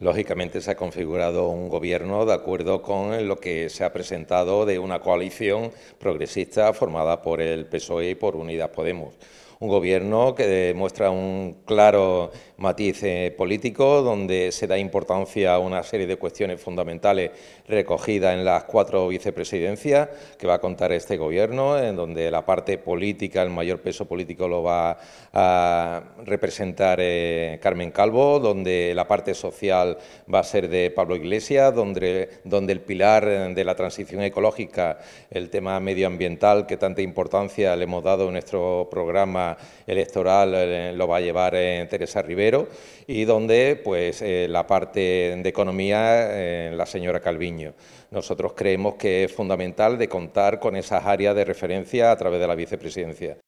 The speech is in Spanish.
Lógicamente se ha configurado un gobierno de acuerdo con lo que se ha presentado de una coalición progresista formada por el PSOE y por Unidas Podemos. Un gobierno que demuestra un claro matiz eh, político, donde se da importancia a una serie de cuestiones fundamentales recogidas en las cuatro vicepresidencias que va a contar este gobierno, en donde la parte política, el mayor peso político lo va a representar eh, Carmen Calvo, donde la parte social va a ser de Pablo Iglesias, donde, donde el pilar de la transición ecológica, el tema medioambiental que tanta importancia le hemos dado en nuestro programa electoral, eh, lo va a llevar eh, Teresa Rivero, y donde pues eh, la parte de economía, la señora Calviño. Nosotros creemos que es fundamental de contar con esas áreas de referencia a través de la vicepresidencia.